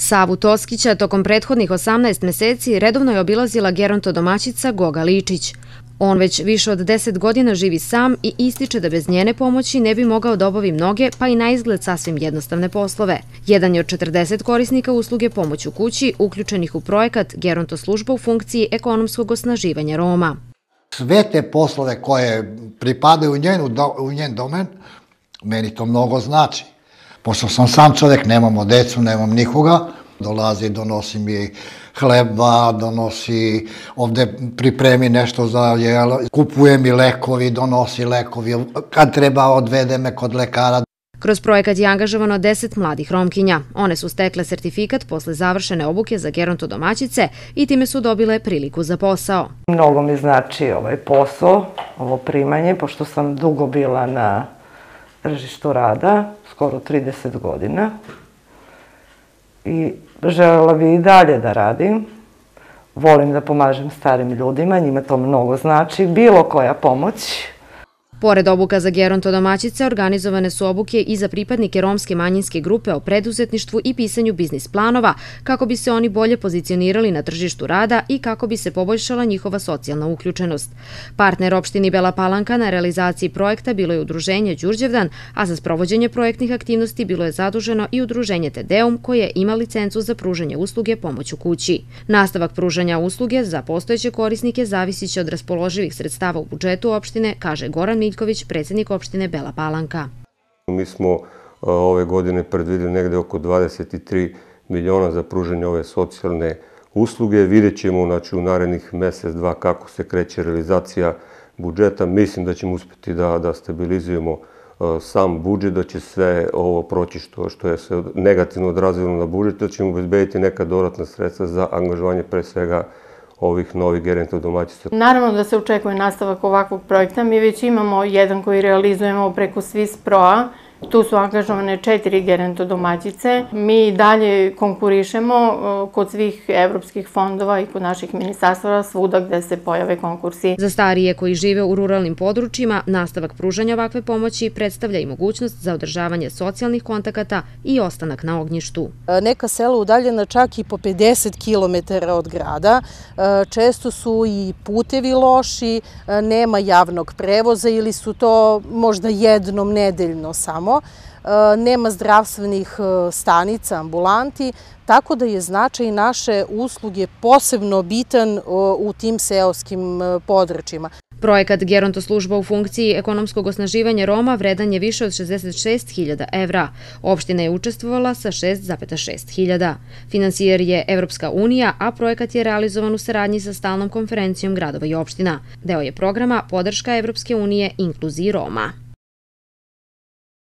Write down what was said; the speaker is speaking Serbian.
Savu Toskića tokom prethodnih 18 meseci redovno je obilazila gerontodomaćica Goga Ličić. On već više od 10 godina živi sam i ističe da bez njene pomoći ne bi mogao da obavi mnoge, pa i na izgled sasvim jednostavne poslove. Jedan je od 40 korisnika usluge pomoć u kući, uključenih u projekat Gerontoslužba u funkciji ekonomskog osnaživanja Roma. Sve te poslove koje pripadaju u njen domen, meni to mnogo znači pošto sam sam čovek, nemamo decu, nemam nikoga, dolazi, donosi mi hleba, donosi, ovde pripremi nešto za jelo, kupuje mi lekovi, donosi lekovi, kad treba odvede me kod lekara. Kroz projekat je angažovano 10 mladih romkinja. One su stekle sertifikat posle završene obuke za gerontodomaćice i time su dobile priliku za posao. Mnogo mi znači ovaj posao, ovo primanje, pošto sam dugo bila na tržištu rada, skoro 30 godina. I želela bi i dalje da radim. Volim da pomažem starim ljudima, njima to mnogo znači. Bilo koja pomoć, Pored obuka za gerontodomaćice, organizovane su obuke i za pripadnike romske manjinske grupe o preduzetništvu i pisanju biznis planova, kako bi se oni bolje pozicionirali na tržištu rada i kako bi se poboljšala njihova socijalna uključenost. Partner opštini Bela Palanka na realizaciji projekta bilo je udruženje Đurđevdan, a za sprovođenje projektnih aktivnosti bilo je zaduženo i udruženje Tedeum koje ima licencu za pružanje usluge pomoću u kući. Nastavak pružanja usluge za postojeće korisnike zavisiće od raspoloživih sredstava u budžetu opštine, kaže Goran Mi Miljković, predsednik opštine Bela Palanka. Mi smo e, ove godine predvidili negde oko 23 miliona za pruženje ove socijalne usluge. Vidjet ćemo znači, u narednih mesec, dva kako se kreće realizacija budžeta. Mislim da ćemo uspeti da, da stabilizujemo e, sam budžet, da će sve ovo proći što, je se negativno odrazilo na budžet, da ćemo obezbediti neka dodatna sredstva za angažovanje pre svega budžeta ovih novih gerentov domaćica. Naravno da se očekuje nastavak ovakvog projekta. Mi već imamo jedan koji realizujemo preko Swiss Pro-a, Tu su angažovane četiri gerentodomaćice. Mi dalje konkurišemo e, kod svih evropskih fondova i kod naših ministarstva svuda gde se pojave konkursi. Za starije koji žive u ruralnim područjima, nastavak pružanja ovakve pomoći predstavlja i mogućnost za održavanje socijalnih kontakata i ostanak na ognjištu. E, neka sela udaljena čak i po 50 km od grada. E, često su i putevi loši, nema javnog prevoza ili su to možda jednom nedeljno samo imamo, e, nema zdravstvenih e, stanica, ambulanti, tako da je značaj naše usluge posebno bitan e, u tim seoskim područjima. Projekat Gerontoslužba u funkciji ekonomskog osnaživanja Roma vredan je više od 66.000 evra. Opština je učestvovala sa 6,6.000. Finansijer je Evropska unija, a projekat je realizovan u saradnji sa stalnom konferencijom gradova i opština. Deo je programa Podrška Evropske unije inkluziji Roma.